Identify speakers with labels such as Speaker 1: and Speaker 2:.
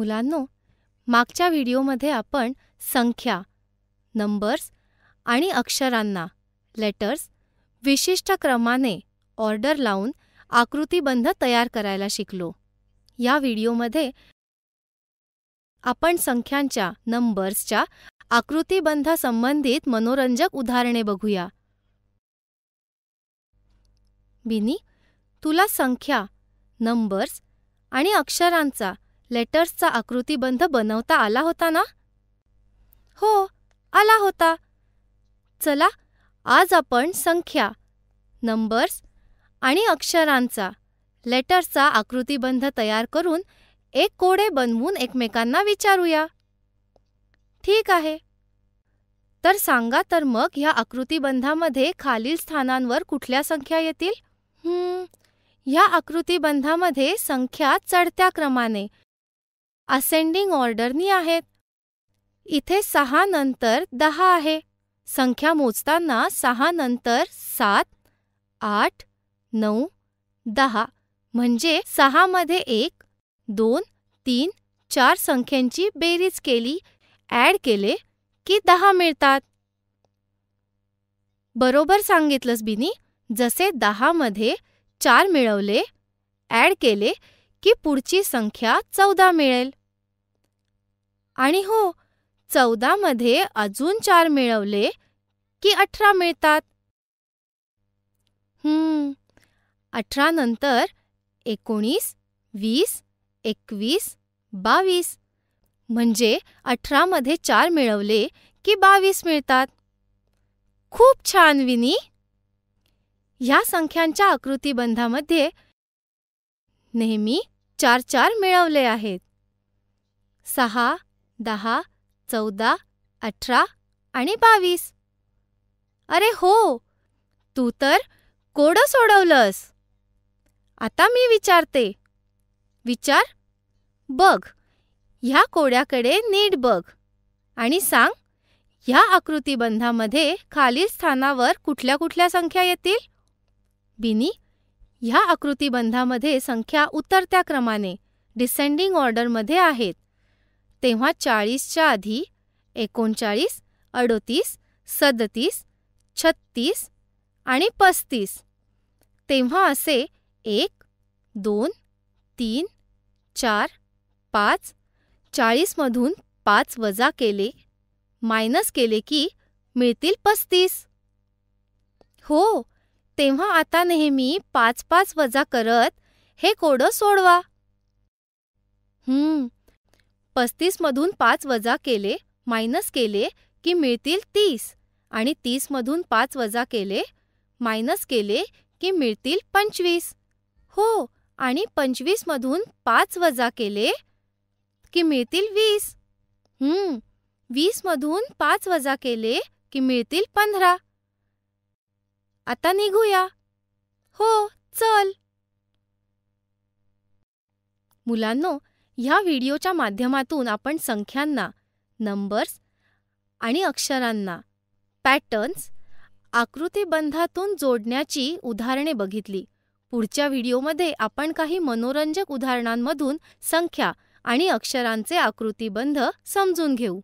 Speaker 1: मुलांनो मागच्या व्हिडिओमध्ये आपण संख्या नंबर्स आणि अक्षरांना लेटर्स विशिष्ट क्रमाने ऑर्डर लावून आकृतीबंध तयार करायला शिकलो या व्हिडिओमध्ये आपण संख्यांच्या नंबर्सच्या आकृतीबंधासंबंधित मनोरंजक उदाहरणे बघूया बिनी तुला संख्या नंबर्स आणि अक्षरांचा लेटर्सचा आकृतीबंध बनवता आला होता ना हो आला होता चला आज आपण संख्या नंबर्स आणि अक्षरांचा लेटर्सचा आकृतीबंध तयार करून एक कोडे बनवून एकमेकांना विचारूया ठीक आहे तर सांगा तर मग ह्या आकृतीबंधामध्ये खालील स्थानांवर कुठल्या संख्या येतील ह्या आकृतीबंधामध्ये संख्या चढत्या क्रमाने असेंडिंग ऑर्डरनी आहेत इथे सहा नंतर दहा आहे संख्या मोजताना सहा नंतर सात आठ नऊ दहा म्हणजे सहामध्ये एक दोन तीन चार संख्यांची बेरीज केली ॲड केले की दहा मिळतात बरोबर सांगितलंस बिनी जसे दहामध्ये चार मिळवले ॲड केले की पुढची संख्या चौदा मिळेल आणि हो, चौदामध्ये अजून चार मिळवले की अठरा मिळतात. हम्म, अठरा नंतर एकोणीस, वीस, एकवीस, बावीस म्हणजे अठरामध्ये चार मिळवले की बावीस मिळतात. खूप छान विनी! ह्या संख्यांच्या आकृतीबंधामध्ये नेहमी चार चार मिळवले आहेत सहा दहा चौदा अठरा आणि बावीस अरे हो तू तर कोडं सोडवलंस आता मी विचारते विचार बघ ह्या कोड्याकडे नीट बघ आणि सांग ह्या आकृतीबंधामध्ये खालील स्थानावर कुठल्या कुठल्या संख्या येतील बिनी ह्या आकृतीबंधामध्ये संख्या उतरत्या क्रमाने डिसेंडिंग ऑर्डरमध्ये आहेत तेव्हा चाळीसच्या आधी एकोणचाळीस अडोतीस सदतीस छत्तीस आणि पस्तीस तेव्हा असे एक दोन तीन चार पाच चाळीसमधून पाच वजा केले मायनस केले की मिळतील पस्तीस हो तेव्हा आता नेहमी पाच पाच वजा करत हे कोडं सोडवा हम्म पस्तीसमधून पाच वजा केले मायनस केले की मिळतील तीस आणि तीसमधून पाच वजा केले मायनस केले की मिळतील पंचवीस हो आणि पंचवीसमधून पाच वजा केले की मिळतील वीस हम्म वीसमधून पाच वजा केले की मिळतील पंधरा आता निघूया हो चल मुलांनो ह्या व्हिडिओच्या माध्यमातून आपण संख्यांना नंबर्स आणि अक्षरांना पॅटर्न्स आकृतीबंधातून जोडण्याची उदाहरणे बघितली पुढच्या व्हिडिओमध्ये आपण काही मनोरंजक उदाहरणांमधून संख्या आणि अक्षरांचे आकृतीबंध समजून घेऊ